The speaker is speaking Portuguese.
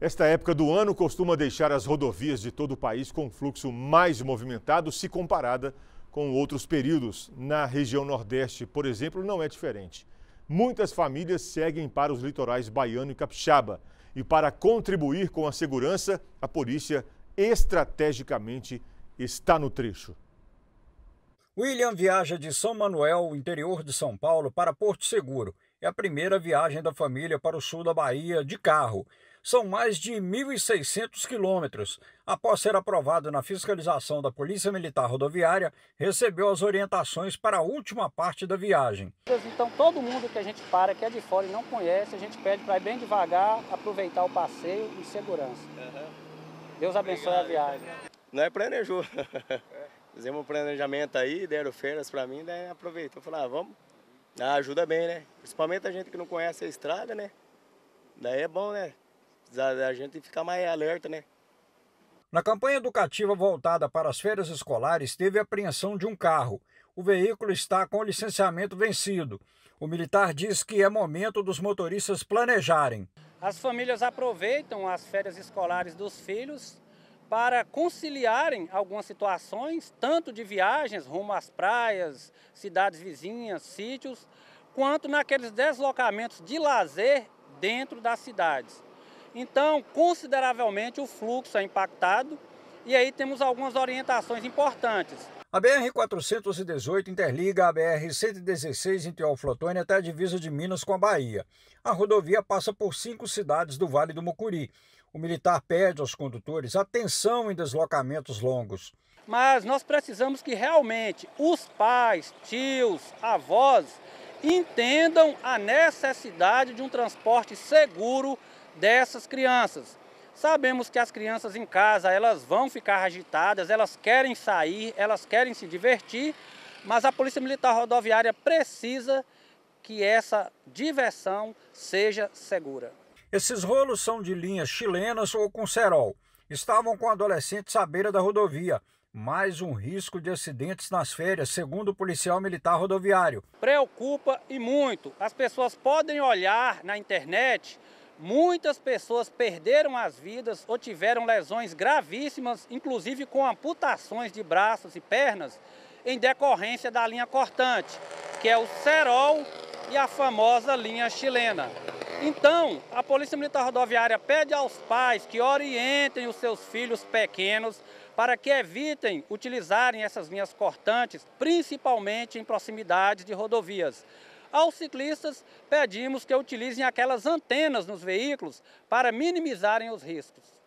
Esta época do ano costuma deixar as rodovias de todo o país com um fluxo mais movimentado se comparada com outros períodos. Na região Nordeste, por exemplo, não é diferente. Muitas famílias seguem para os litorais baiano e capixaba. E para contribuir com a segurança, a polícia estrategicamente está no trecho. William viaja de São Manuel, interior de São Paulo, para Porto Seguro. É a primeira viagem da família para o sul da Bahia de carro são mais de 1.600 quilômetros. Após ser aprovado na fiscalização da Polícia Militar Rodoviária, recebeu as orientações para a última parte da viagem. Então, todo mundo que a gente para, que é de fora e não conhece, a gente pede para ir bem devagar, aproveitar o passeio em segurança. Deus abençoe a então. viagem. Não é planejou. Fizemos um planejamento aí, deram férias para mim, daí aproveitou, falou, ah, vamos, ah, ajuda bem, né? Principalmente a gente que não conhece a estrada, né? Daí é bom, né? da gente ficar mais alerta, né? Na campanha educativa voltada para as férias escolares, teve apreensão de um carro. O veículo está com licenciamento vencido. O militar diz que é momento dos motoristas planejarem. As famílias aproveitam as férias escolares dos filhos para conciliarem algumas situações, tanto de viagens rumo às praias, cidades vizinhas, sítios, quanto naqueles deslocamentos de lazer dentro das cidades. Então, consideravelmente o fluxo é impactado e aí temos algumas orientações importantes. A BR-418 interliga a BR-116 em Teoflotone até a divisa de Minas com a Bahia. A rodovia passa por cinco cidades do Vale do Mucuri. O militar pede aos condutores atenção em deslocamentos longos. Mas nós precisamos que realmente os pais, tios, avós entendam a necessidade de um transporte seguro dessas crianças. Sabemos que as crianças em casa, elas vão ficar agitadas, elas querem sair, elas querem se divertir, mas a Polícia Militar Rodoviária precisa que essa diversão seja segura. Esses rolos são de linhas chilenas ou com cerol. Estavam com adolescentes à beira da rodovia. Mais um risco de acidentes nas férias, segundo o policial militar rodoviário. Preocupa e muito. As pessoas podem olhar na internet Muitas pessoas perderam as vidas ou tiveram lesões gravíssimas, inclusive com amputações de braços e pernas, em decorrência da linha cortante, que é o Serol e a famosa linha chilena. Então, a Polícia Militar Rodoviária pede aos pais que orientem os seus filhos pequenos para que evitem utilizarem essas linhas cortantes, principalmente em proximidade de rodovias, aos ciclistas, pedimos que utilizem aquelas antenas nos veículos para minimizarem os riscos.